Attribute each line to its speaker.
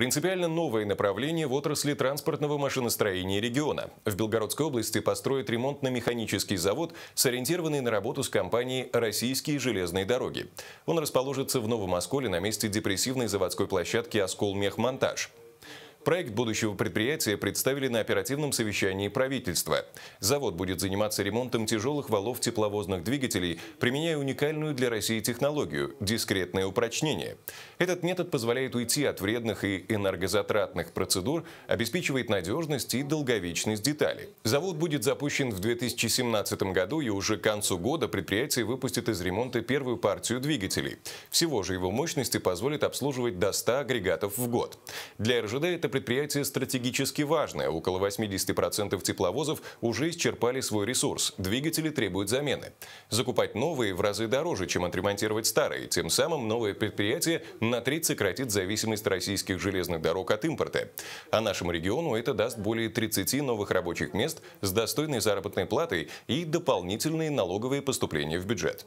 Speaker 1: Принципиально новое направление в отрасли транспортного машиностроения региона. В Белгородской области построят ремонтно-механический завод, сориентированный на работу с компанией «Российские железные дороги». Он расположится в Новом Осколе на месте депрессивной заводской площадки «Оскол Мехмонтаж». Проект будущего предприятия представили на оперативном совещании правительства. Завод будет заниматься ремонтом тяжелых валов тепловозных двигателей, применяя уникальную для России технологию – дискретное упрочнение. Этот метод позволяет уйти от вредных и энергозатратных процедур, обеспечивает надежность и долговечность деталей. Завод будет запущен в 2017 году и уже к концу года предприятие выпустит из ремонта первую партию двигателей. Всего же его мощности позволит обслуживать до 100 агрегатов в год. Для РЖД это предприятие стратегически важное. Около 80% тепловозов уже исчерпали свой ресурс. Двигатели требуют замены. Закупать новые в разы дороже, чем отремонтировать старые. Тем самым новое предприятие на треть сократит зависимость российских железных дорог от импорта. А нашему региону это даст более 30 новых рабочих мест с достойной заработной платой и дополнительные налоговые поступления в бюджет.